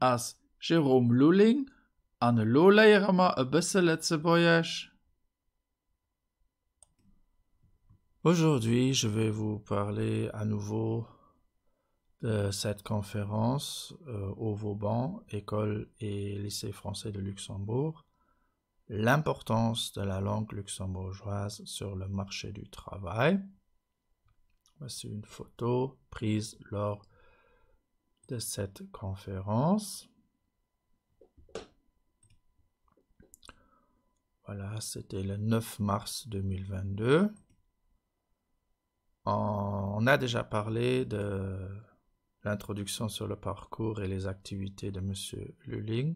as Jerome Luling an ma e Aujourd'hui, je vais vous parler à nouveau de cette conférence euh, au Vauban, École et Lycée français de Luxembourg, l'importance de la langue luxembourgeoise sur le marché du travail. Voici une photo prise lors de cette conférence. Voilà, c'était le 9 mars 2022. On a déjà parlé de l'introduction sur le parcours et les activités de M. Luling.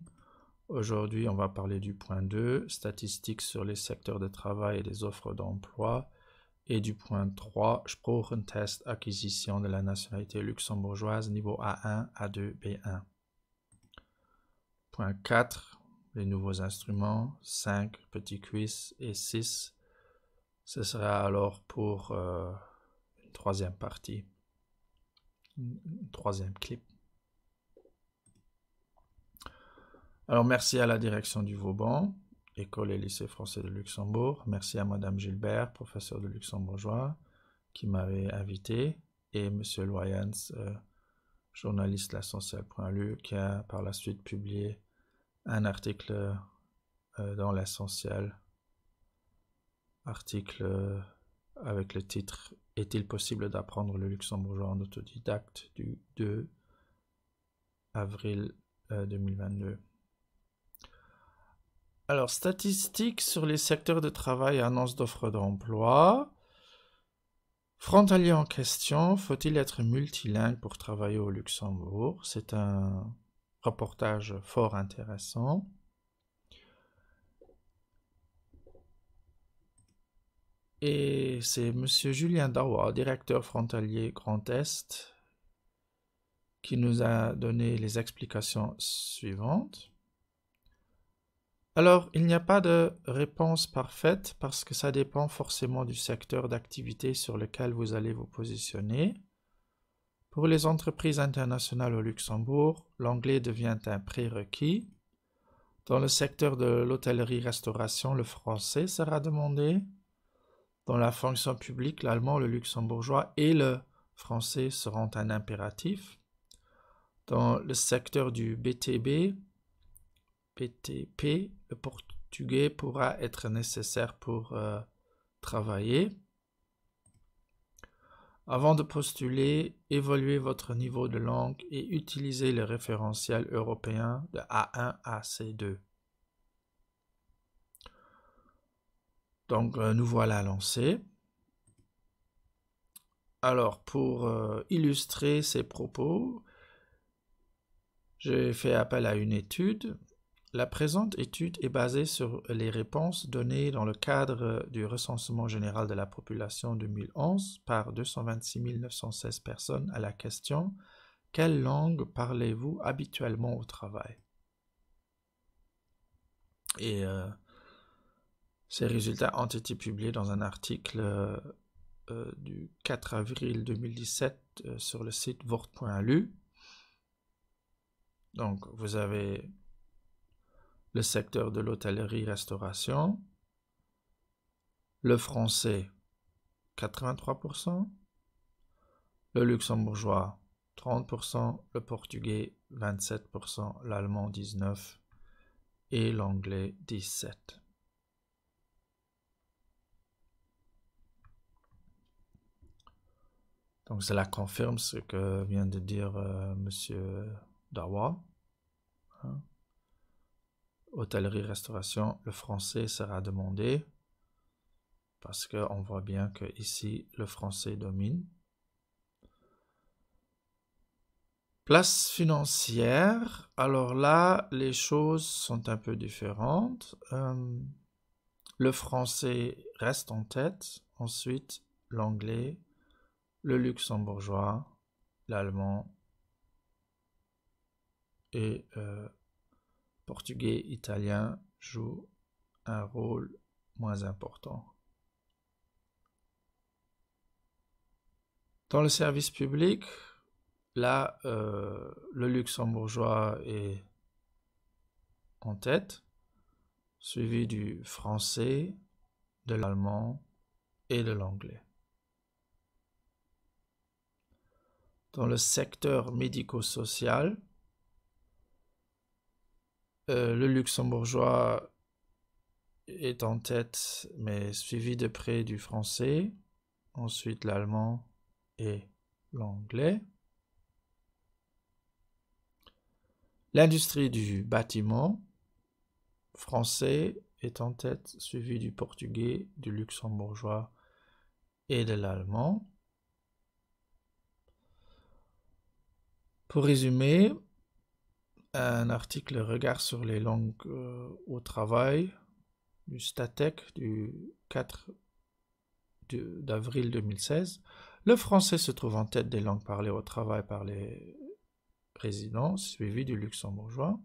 Aujourd'hui, on va parler du point 2, statistiques sur les secteurs de travail et les offres d'emploi, et du point 3, je test acquisition de la nationalité luxembourgeoise, niveau A1, A2, B1. Point 4, les nouveaux instruments, 5, petit cuisse et 6. Ce sera alors pour euh, une troisième partie, une troisième clip. Alors merci à la direction du Vauban. École et lycée français de Luxembourg. Merci à Madame Gilbert, professeur de luxembourgeois, qui m'avait invité, et Monsieur Loyens, euh, journaliste l'essentiel.lu, qui a par la suite publié un article euh, dans l'essentiel, article euh, avec le titre Est-il possible d'apprendre le luxembourgeois en autodidacte du 2 avril 2022. Alors, statistiques sur les secteurs de travail et annonces d'offres d'emploi. Frontalier en question, faut-il être multilingue pour travailler au Luxembourg C'est un reportage fort intéressant. Et c'est Monsieur Julien Dawa, directeur frontalier Grand Est, qui nous a donné les explications suivantes. Alors, il n'y a pas de réponse parfaite parce que ça dépend forcément du secteur d'activité sur lequel vous allez vous positionner. Pour les entreprises internationales au Luxembourg, l'anglais devient un prérequis. Dans le secteur de l'hôtellerie-restauration, le français sera demandé. Dans la fonction publique, l'allemand, le luxembourgeois et le français seront un impératif. Dans le secteur du BTB, PTP, le portugais pourra être nécessaire pour euh, travailler. Avant de postuler, évoluez votre niveau de langue et utilisez le référentiel européen de A1 à C2. Donc, euh, nous voilà lancés. Alors, pour euh, illustrer ces propos, j'ai fait appel à une étude la présente étude est basée sur les réponses données dans le cadre du recensement général de la population 2011 par 226 916 personnes à la question Quelle langue parlez-vous habituellement au travail Et euh, ces résultats ont été publiés dans un article euh, du 4 avril 2017 euh, sur le site vort.lu. Donc vous avez le secteur de l'hôtellerie-restauration, le français 83%, le luxembourgeois 30%, le portugais 27%, l'allemand 19% et l'anglais 17%. Donc cela confirme ce que vient de dire euh, Monsieur Dawa hôtellerie-restauration, le français sera demandé parce qu'on voit bien que ici le français domine. Place financière, alors là les choses sont un peu différentes. Euh, le français reste en tête, ensuite l'anglais, le luxembourgeois, l'allemand et euh, portugais, italien jouent un rôle moins important. Dans le service public, là, euh, le luxembourgeois est en tête, suivi du français, de l'allemand et de l'anglais. Dans le secteur médico-social, euh, le luxembourgeois est en tête, mais suivi de près du français, ensuite l'allemand et l'anglais. L'industrie du bâtiment français est en tête, suivi du portugais, du luxembourgeois et de l'allemand. Pour résumer, un article Regard sur les langues euh, au travail du Statec du 4 d'avril 2016. Le français se trouve en tête des langues parlées au travail par les résidents, suivi du luxembourgeois.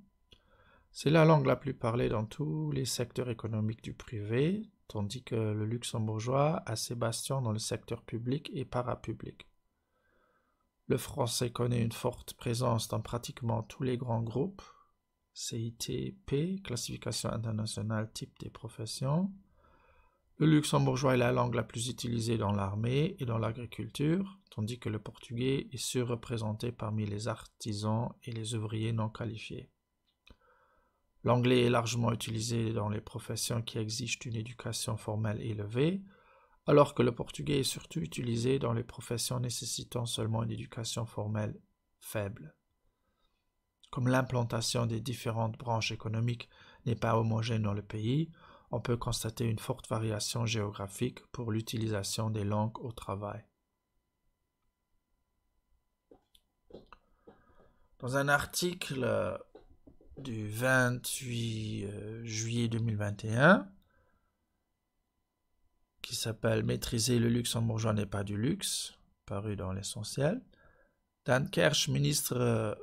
C'est la langue la plus parlée dans tous les secteurs économiques du privé, tandis que le luxembourgeois a ses dans le secteur public et parapublic. Le français connaît une forte présence dans pratiquement tous les grands groupes. CITP, classification internationale type des professions. Le luxembourgeois est la langue la plus utilisée dans l'armée et dans l'agriculture, tandis que le portugais est surreprésenté parmi les artisans et les ouvriers non qualifiés. L'anglais est largement utilisé dans les professions qui exigent une éducation formelle élevée, alors que le portugais est surtout utilisé dans les professions nécessitant seulement une éducation formelle faible. Comme l'implantation des différentes branches économiques n'est pas homogène dans le pays, on peut constater une forte variation géographique pour l'utilisation des langues au travail. Dans un article du 28 euh, juillet 2021, qui s'appelle Maîtriser le luxembourgeois n'est pas du luxe, paru dans l'essentiel. Dan Kersch, ministre euh,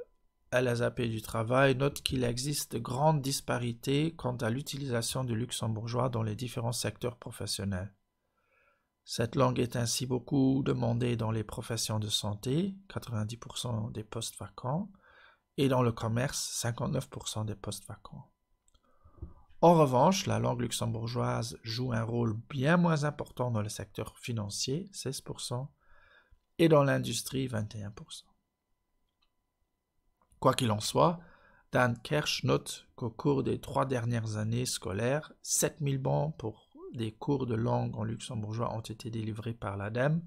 à la ZAP du Travail, note qu'il existe de grandes disparités quant à l'utilisation du luxembourgeois dans les différents secteurs professionnels. Cette langue est ainsi beaucoup demandée dans les professions de santé, 90% des postes vacants, et dans le commerce, 59% des postes vacants. En revanche, la langue luxembourgeoise joue un rôle bien moins important dans le secteur financier, 16%, et dans l'industrie, 21%. Quoi qu'il en soit, Dan Kersch note qu'au cours des trois dernières années scolaires, 7000 bons pour des cours de langue en luxembourgeois ont été délivrés par l'ADEME,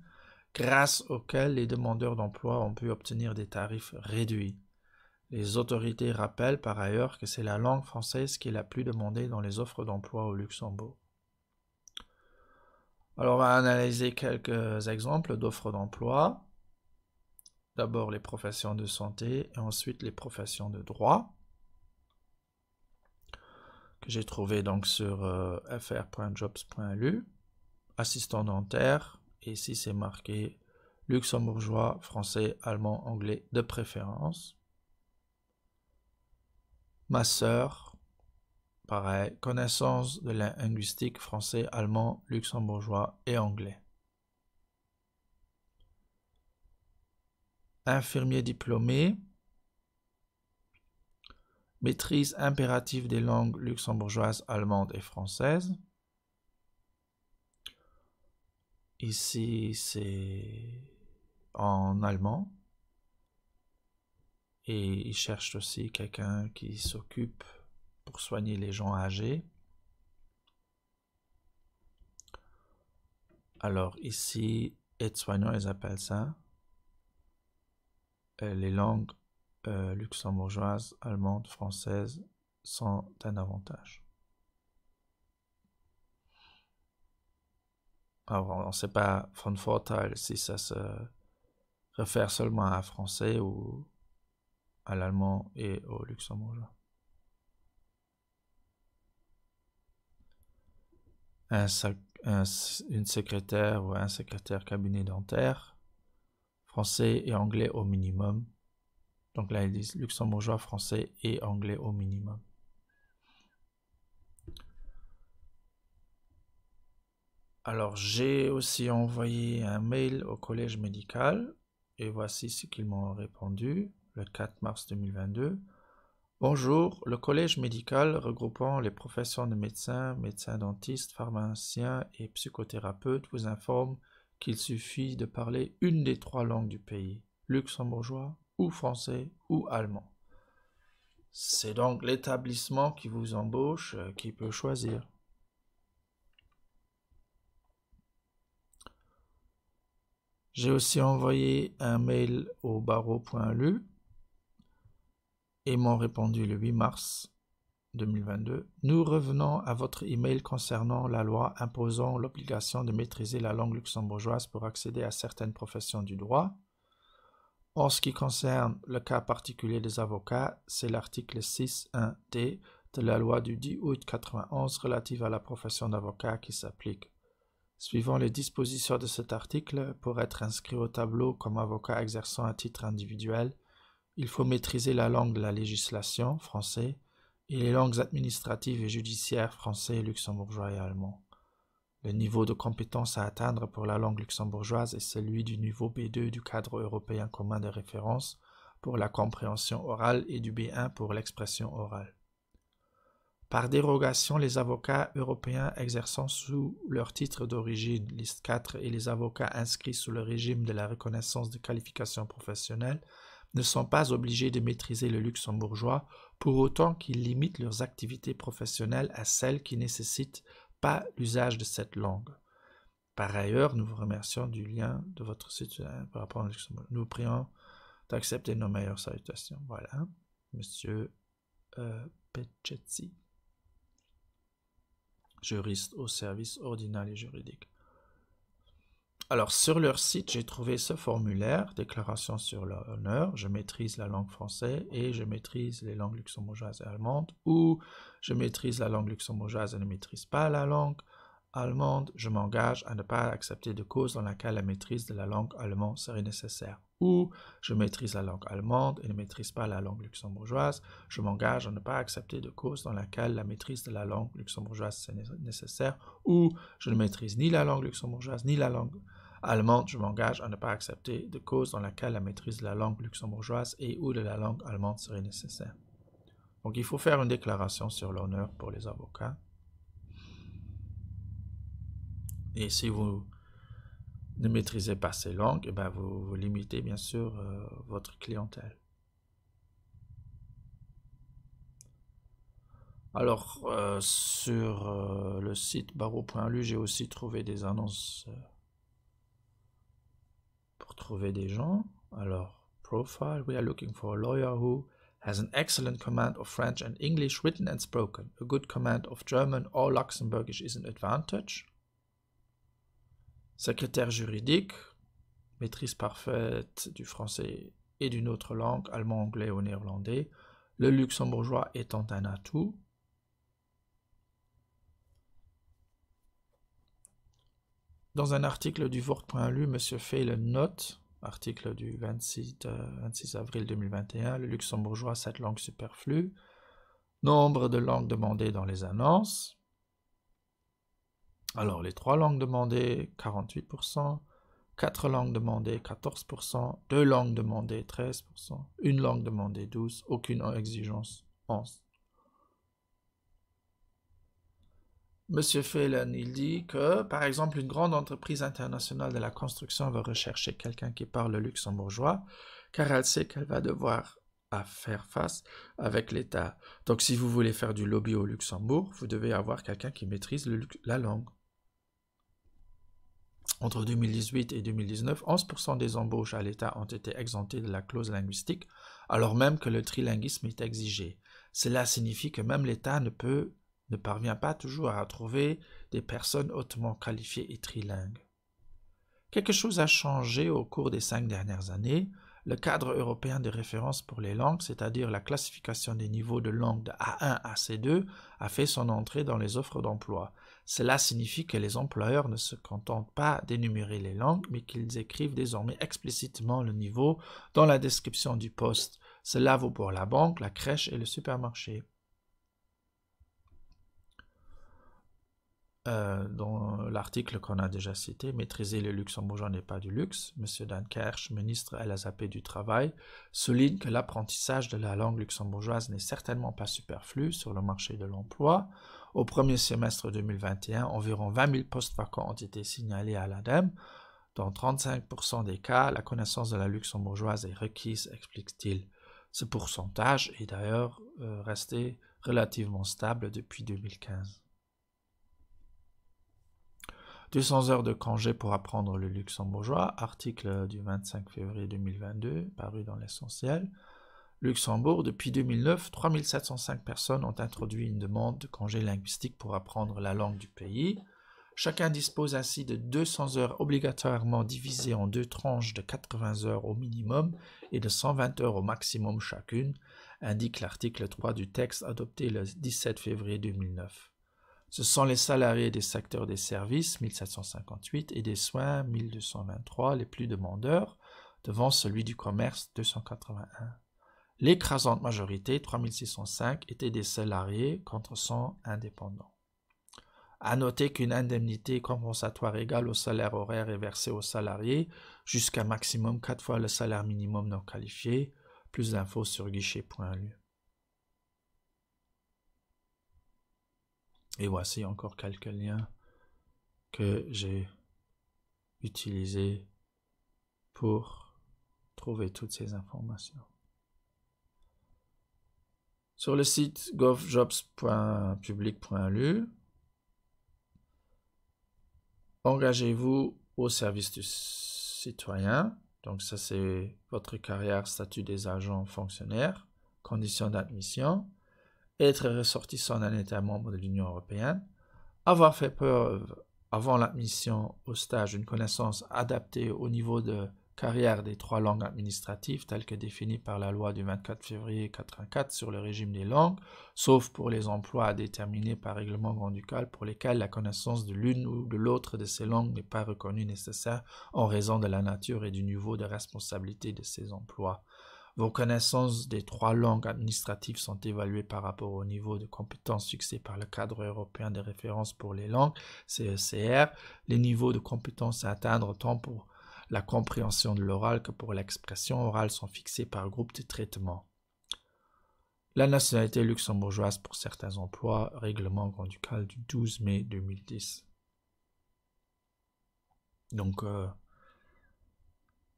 grâce auxquels les demandeurs d'emploi ont pu obtenir des tarifs réduits. Les autorités rappellent par ailleurs que c'est la langue française qui est la plus demandée dans les offres d'emploi au Luxembourg. Alors on va analyser quelques exemples d'offres d'emploi. D'abord les professions de santé et ensuite les professions de droit que j'ai trouvées donc sur euh, fr.jobs.lu, assistant dentaire, et ici c'est marqué luxembourgeois, français, allemand, anglais de préférence ma sœur, pareil, connaissance de la linguistique français, allemand, luxembourgeois et anglais. Infirmier diplômé, maîtrise impérative des langues luxembourgeoises, allemandes et françaises. Ici, c'est en allemand. Et ils cherchent aussi quelqu'un qui s'occupe pour soigner les gens âgés. Alors ici, aide soignants ils appellent ça. Euh, les langues euh, luxembourgeoises, allemandes, françaises sont un avantage. Alors, on ne sait pas von Vorteil si ça se réfère seulement à français ou à l'allemand et au luxembourgeois. une secrétaire ou un secrétaire cabinet dentaire, français et anglais au minimum. Donc là, ils disent luxembourgeois, français et anglais au minimum. Alors, j'ai aussi envoyé un mail au collège médical et voici ce qu'ils m'ont répondu le 4 mars 2022. Bonjour, le collège médical regroupant les professions de médecins, médecins dentistes, pharmaciens et psychothérapeutes vous informe qu'il suffit de parler une des trois langues du pays, luxembourgeois ou français ou allemand. C'est donc l'établissement qui vous embauche euh, qui peut choisir. J'ai aussi envoyé un mail au barreau.lu et m'ont répondu le 8 mars 2022. Nous revenons à votre email concernant la loi imposant l'obligation de maîtriser la langue luxembourgeoise pour accéder à certaines professions du droit. En ce qui concerne le cas particulier des avocats, c'est l'article 6.1d de la loi du 10 août 91 relative à la profession d'avocat qui s'applique. Suivant les dispositions de cet article, pour être inscrit au tableau comme avocat exerçant un titre individuel, il faut maîtriser la langue de la législation, français, et les langues administratives et judiciaires, français, luxembourgeois et allemand. Le niveau de compétence à atteindre pour la langue luxembourgeoise est celui du niveau B2 du cadre européen commun de référence pour la compréhension orale et du B1 pour l'expression orale. Par dérogation, les avocats européens exerçant sous leur titre d'origine, liste 4, et les avocats inscrits sous le régime de la reconnaissance de qualifications professionnelles ne sont pas obligés de maîtriser le luxembourgeois pour autant qu'ils limitent leurs activités professionnelles à celles qui nécessitent pas l'usage de cette langue. Par ailleurs, nous vous remercions du lien de votre site par rapport Nous prions d'accepter nos meilleures salutations. Voilà, monsieur euh, juriste au service ordinal et juridique. Alors, sur leur site, j'ai trouvé ce formulaire, déclaration sur l'honneur. Je maîtrise la langue française et je maîtrise les langues luxembourgeoises et allemandes. Ou je maîtrise la langue luxembourgeoise et ne maîtrise pas la langue allemande. Je m'engage à ne pas accepter de cause dans laquelle la maîtrise de la langue allemande serait nécessaire ou je maîtrise la langue allemande et ne maîtrise pas la langue luxembourgeoise, je m'engage à ne pas accepter de cause dans laquelle la maîtrise de la langue luxembourgeoise est nécessaire, ou je ne maîtrise ni la langue luxembourgeoise ni la langue allemande, je m'engage à ne pas accepter de cause dans laquelle la maîtrise de la langue luxembourgeoise et ou de la langue allemande serait nécessaire. Donc il faut faire une déclaration sur l'honneur pour les avocats. Et si vous ne maîtrisez pas ces langues, et eh ben vous, limitez bien sûr euh, votre clientèle. Alors, euh, sur euh, le site barreau.lu, j'ai aussi trouvé des annonces pour trouver des gens. Alors, profile, we are looking for a lawyer who has an excellent command of French and English written and spoken. A good command of German or Luxembourgish is an advantage. Secrétaire juridique, maîtrise parfaite du français et d'une autre langue, allemand, anglais ou néerlandais, le luxembourgeois étant un atout. Dans un article du Vort.lu, M. le note, article du 26, 26 euh, avril 2021, le luxembourgeois, cette langue superflue, nombre de langues demandées dans les annonces, alors, les trois langues demandées, 48%. Quatre langues demandées, 14%. Deux langues demandées, 13%. Une langue demandée, 12%. Aucune exigence, 11%. Monsieur Phelan, il dit que, par exemple, une grande entreprise internationale de la construction va rechercher quelqu'un qui parle le luxembourgeois, car elle sait qu'elle va devoir faire face avec l'État. Donc, si vous voulez faire du lobby au Luxembourg, vous devez avoir quelqu'un qui maîtrise la langue. Entre 2018 et 2019, 11% des embauches à l'État ont été exemptées de la clause linguistique, alors même que le trilinguisme est exigé. Cela signifie que même l'État ne peut, ne parvient pas toujours à trouver des personnes hautement qualifiées et trilingues. Quelque chose a changé au cours des cinq dernières années. Le cadre européen de référence pour les langues, c'est-à-dire la classification des niveaux de langue de A1 à C2, a fait son entrée dans les offres d'emploi. Cela signifie que les employeurs ne se contentent pas d'énumérer les langues, mais qu'ils écrivent désormais explicitement le niveau dans la description du poste. Cela vaut pour la banque, la crèche et le supermarché. Euh, dans l'article qu'on a déjà cité, Maîtriser le luxembourgeois n'est pas du luxe, M. Dunkersch, ministre LSAP du Travail, souligne que l'apprentissage de la langue luxembourgeoise n'est certainement pas superflu sur le marché de l'emploi. Au premier semestre 2021, environ 20 000 postes vacants ont été signalés à l'ADEME. Dans 35% des cas, la connaissance de la luxembourgeoise est requise, explique-t-il. Ce pourcentage est d'ailleurs euh, resté relativement stable depuis 2015. 200 heures de congé pour apprendre le luxembourgeois, article du 25 février 2022, paru dans l'essentiel. Luxembourg, depuis 2009, 3705 personnes ont introduit une demande de congé linguistique pour apprendre la langue du pays. Chacun dispose ainsi de 200 heures obligatoirement divisées en deux tranches de 80 heures au minimum et de 120 heures au maximum chacune, indique l'article 3 du texte adopté le 17 février 2009. Ce sont les salariés des secteurs des services, 1758, et des soins, 1223, les plus demandeurs, devant celui du commerce, 281. L'écrasante majorité, 3605, étaient des salariés contre 100 indépendants. À noter qu'une indemnité compensatoire égale au salaire horaire est versée aux salariés jusqu'à maximum 4 fois le salaire minimum non qualifié. Plus d'infos sur guichet.lu. Et voici encore quelques liens que j'ai utilisés pour trouver toutes ces informations. Sur le site govjobs.public.lu, engagez-vous au service du citoyen. Donc ça, c'est votre carrière, statut des agents fonctionnaires, conditions d'admission, être ressortissant d'un État membre de l'Union européenne, avoir fait preuve avant l'admission au stage d'une connaissance adaptée au niveau de carrière des trois langues administratives telles que définies par la loi du 24 février 84 sur le régime des langues, sauf pour les emplois à déterminer par règlement grand-ducal pour lesquels la connaissance de l'une ou de l'autre de ces langues n'est pas reconnue nécessaire en raison de la nature et du niveau de responsabilité de ces emplois. Vos connaissances des trois langues administratives sont évaluées par rapport au niveau de compétences fixé par le cadre européen de référence pour les langues, CECR. Les niveaux de compétence à atteindre tant pour la compréhension de l'oral que pour l'expression orale sont fixées par groupe de traitement. La nationalité luxembourgeoise pour certains emplois, règlement grand-ducal du 12 mai 2010. Donc, euh,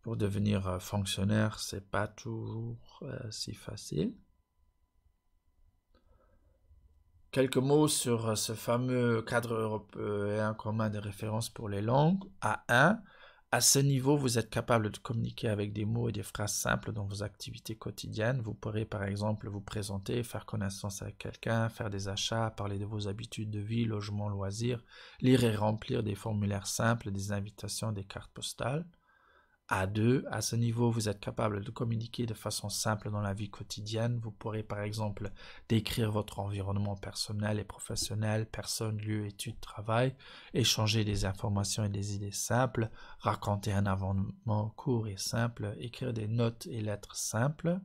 pour devenir euh, fonctionnaire, c'est pas toujours euh, si facile. Quelques mots sur ce fameux cadre européen commun de référence pour les langues, A1. À ce niveau, vous êtes capable de communiquer avec des mots et des phrases simples dans vos activités quotidiennes. Vous pourrez par exemple vous présenter, faire connaissance avec quelqu'un, faire des achats, parler de vos habitudes de vie, logement, loisirs, lire et remplir des formulaires simples, des invitations, des cartes postales. A2, À ce niveau, vous êtes capable de communiquer de façon simple dans la vie quotidienne. Vous pourrez par exemple décrire votre environnement personnel et professionnel, personne, lieu, études, travail, échanger des informations et des idées simples, raconter un événement court et simple, écrire des notes et lettres simples.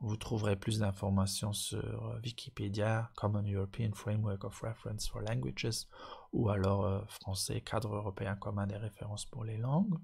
Vous trouverez plus d'informations sur Wikipédia, Common European Framework of Reference for Languages, ou alors euh, français, cadre européen commun des références pour les langues.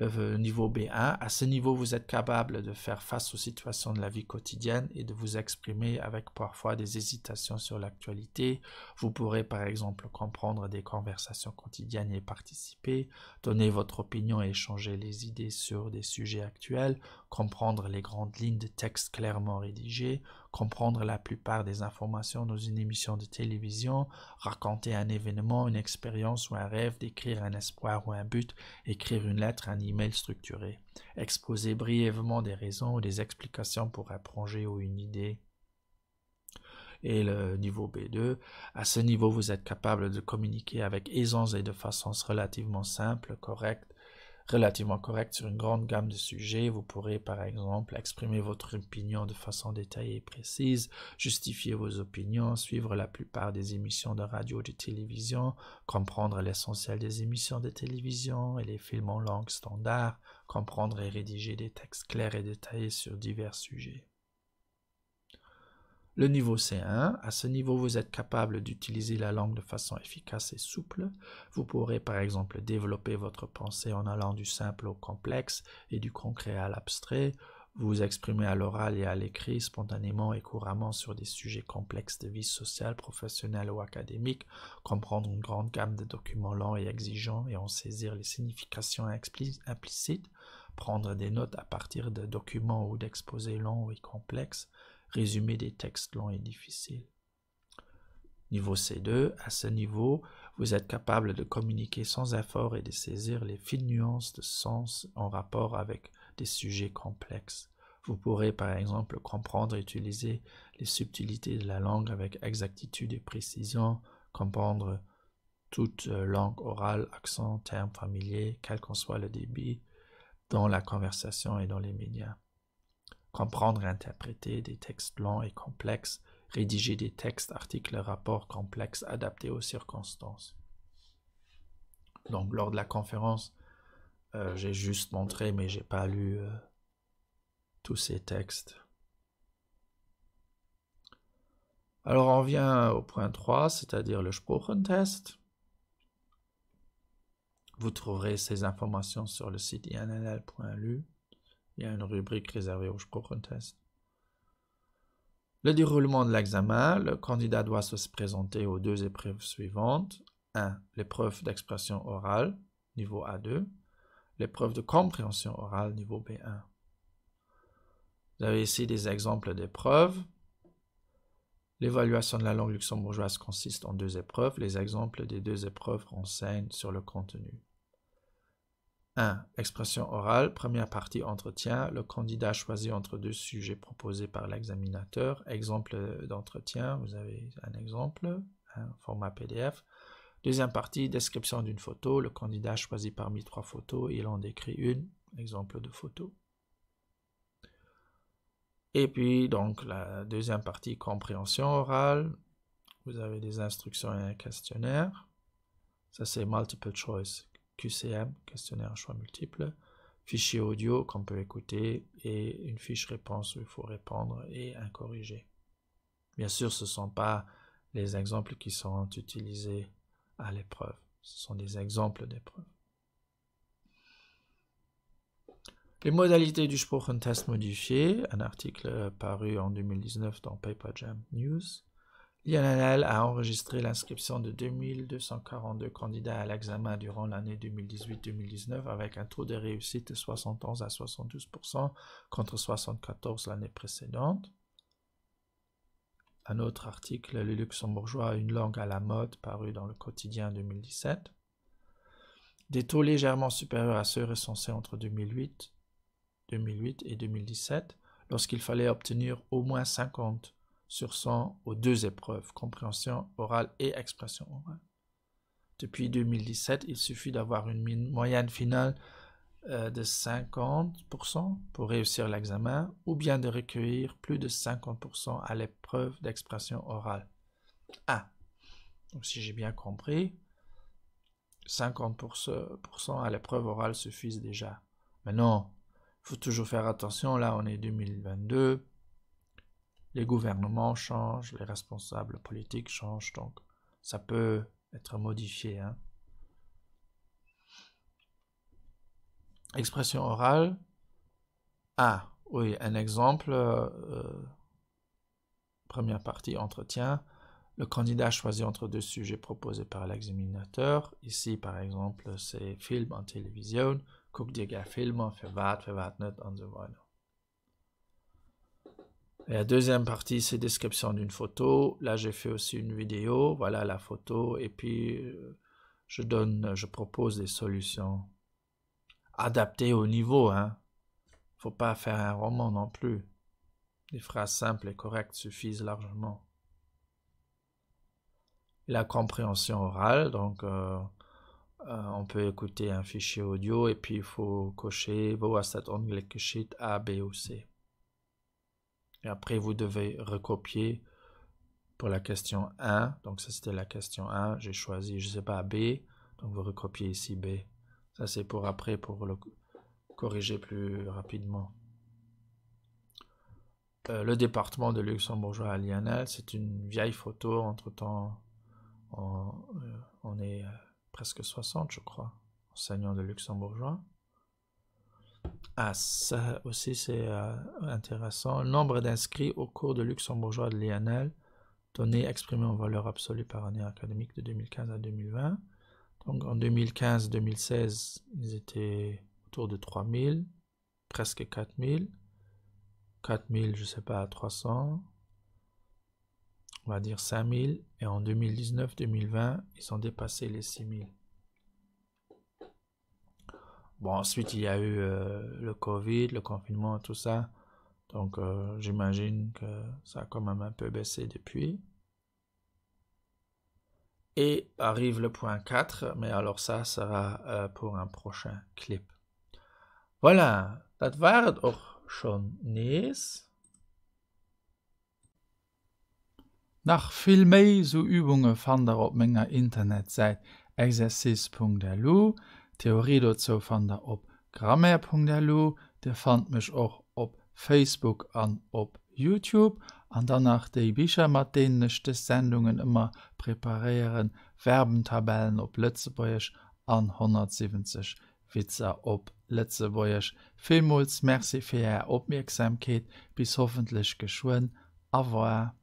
Euh, niveau B1. À ce niveau, vous êtes capable de faire face aux situations de la vie quotidienne et de vous exprimer avec parfois des hésitations sur l'actualité. Vous pourrez par exemple comprendre des conversations quotidiennes et participer, donner votre opinion et échanger les idées sur des sujets actuels, comprendre les grandes lignes de textes clairement rédigés, comprendre la plupart des informations dans une émission de télévision, raconter un événement, une expérience ou un rêve, décrire un espoir ou un but, écrire une lettre, un email structuré, exposer brièvement des raisons ou des explications pour un projet ou une idée et le niveau B2. À ce niveau, vous êtes capable de communiquer avec aisance et de façon relativement simple, correcte, relativement correct sur une grande gamme de sujets. Vous pourrez par exemple exprimer votre opinion de façon détaillée et précise, justifier vos opinions, suivre la plupart des émissions de radio et de télévision, comprendre l'essentiel des émissions de télévision et les films en langue standard, comprendre et rédiger des textes clairs et détaillés sur divers sujets. Le niveau C1, à ce niveau vous êtes capable d'utiliser la langue de façon efficace et souple. Vous pourrez par exemple développer votre pensée en allant du simple au complexe et du concret à l'abstrait, vous exprimer à l'oral et à l'écrit spontanément et couramment sur des sujets complexes de vie sociale, professionnelle ou académique, comprendre une grande gamme de documents lents et exigeants et en saisir les significations implicites, prendre des notes à partir de documents ou d'exposés longs et complexes, résumer des textes longs et difficiles. Niveau C2, à ce niveau, vous êtes capable de communiquer sans effort et de saisir les fines nuances de sens en rapport avec des sujets complexes. Vous pourrez par exemple comprendre et utiliser les subtilités de la langue avec exactitude et précision, comprendre toute euh, langue orale, accent, terme, familier, quel qu'en soit le débit, dans la conversation et dans les médias comprendre et interpréter des textes longs et complexes, rédiger des textes, articles, rapports complexes adaptés aux circonstances. Donc lors de la conférence, euh, j'ai juste montré, mais j'ai pas lu euh, tous ces textes. Alors on vient au point 3, c'est-à-dire le test. Vous trouverez ces informations sur le site innl.lu. Il y a une rubrique réservée au test. Le déroulement de l'examen, le candidat doit se présenter aux deux épreuves suivantes. 1. L'épreuve d'expression orale, niveau A2. L'épreuve de compréhension orale, niveau B1. Vous avez ici des exemples d'épreuves. L'évaluation de la langue luxembourgeoise consiste en deux épreuves. Les exemples des deux épreuves renseignent sur le contenu. 1. Expression orale. Première partie entretien. Le candidat choisit entre deux sujets proposés par l'examinateur. Exemple d'entretien. Vous avez un exemple, un format PDF. Deuxième partie, description d'une photo. Le candidat choisit parmi trois photos. Il en décrit une. Exemple de photo. Et puis, donc, la deuxième partie, compréhension orale. Vous avez des instructions et un questionnaire. Ça, c'est multiple choice QCM, questionnaire à choix multiple, fichier audio qu'on peut écouter et une fiche réponse où il faut répondre et un corrigé. Bien sûr, ce ne sont pas les exemples qui seront utilisés à l'épreuve. Ce sont des exemples d'épreuves. Les modalités du Test modifié, un article paru en 2019 dans Paper Jam News. Yanalal a enregistré l'inscription de 2242 candidats à l'examen durant l'année 2018-2019 avec un taux de réussite de 71 à 72 contre 74 l'année précédente. Un autre article, Le luxembourgeois, une langue à la mode, paru dans le quotidien 2017. Des taux légèrement supérieurs à ceux recensés entre 2008, 2008 et 2017 lorsqu'il fallait obtenir au moins 50 sur 100 aux deux épreuves, compréhension orale et expression orale. Depuis 2017, il suffit d'avoir une moyenne finale euh, de 50% pour réussir l'examen ou bien de recueillir plus de 50% à l'épreuve d'expression orale. Ah, donc si j'ai bien compris, 50% à l'épreuve orale suffisent déjà. Mais non, il faut toujours faire attention, là on est 2022, les gouvernements changent, les responsables politiques changent, donc ça peut être modifié. Hein. Expression orale. Ah, oui, un exemple. Euh, euh, première partie, entretien. Le candidat choisit entre deux sujets proposés par l'examinateur. Ici, par exemple, c'est film en télévision. Guck dir film, Filme, für fait et la deuxième partie, c'est description d'une photo. Là, j'ai fait aussi une vidéo. Voilà la photo. Et puis, euh, je donne, je propose des solutions adaptées au niveau. Hein. Faut pas faire un roman non plus. Des phrases simples et correctes suffisent largement. La compréhension orale, donc euh, euh, on peut écouter un fichier audio et puis il faut cocher, wo à onglet qui A, B ou C. Et après, vous devez recopier pour la question 1. Donc, ça, c'était la question 1. J'ai choisi, je ne sais pas, B. Donc, vous recopiez ici B. Ça, c'est pour après, pour le corriger plus rapidement. Euh, le département de luxembourgeois à Lionel, c'est une vieille photo. Entre-temps, on, euh, on, est euh, presque 60, je crois, enseignants de luxembourgeois. Ah, ça aussi c'est euh, intéressant. nombre d'inscrits au cours de luxembourgeois de Lionel, donné exprimé en valeur absolue par année académique de 2015 à 2020. Donc en 2015-2016, ils étaient autour de 3000, presque 4000. 4000, je ne sais pas, 300. On va dire 5000. Et en 2019-2020, ils ont dépassé les 6000. Bon, ensuite, il y a eu euh, le Covid, le confinement, tout ça. Donc, euh, j'imagine que ça a quand même un peu baissé depuis. Et arrive le point 4, mais alors ça sera euh, pour un prochain clip. Voilà, das war auch schon nice Nach viel mehr Übungen fand er, der auf meiner Internetseite exercice.lu. Theorie dazu fand er op Grammer.lo, der fand mich auch op Facebook an op Youtube an danach de Bicher matdänechte Sendungen immer preparieren Werbentabellen op Lützebäch an 170 Witzer op Lettzebäch Filmmuls Mercifir Opmerksamkeet bis hoffentlich geschwoen awer.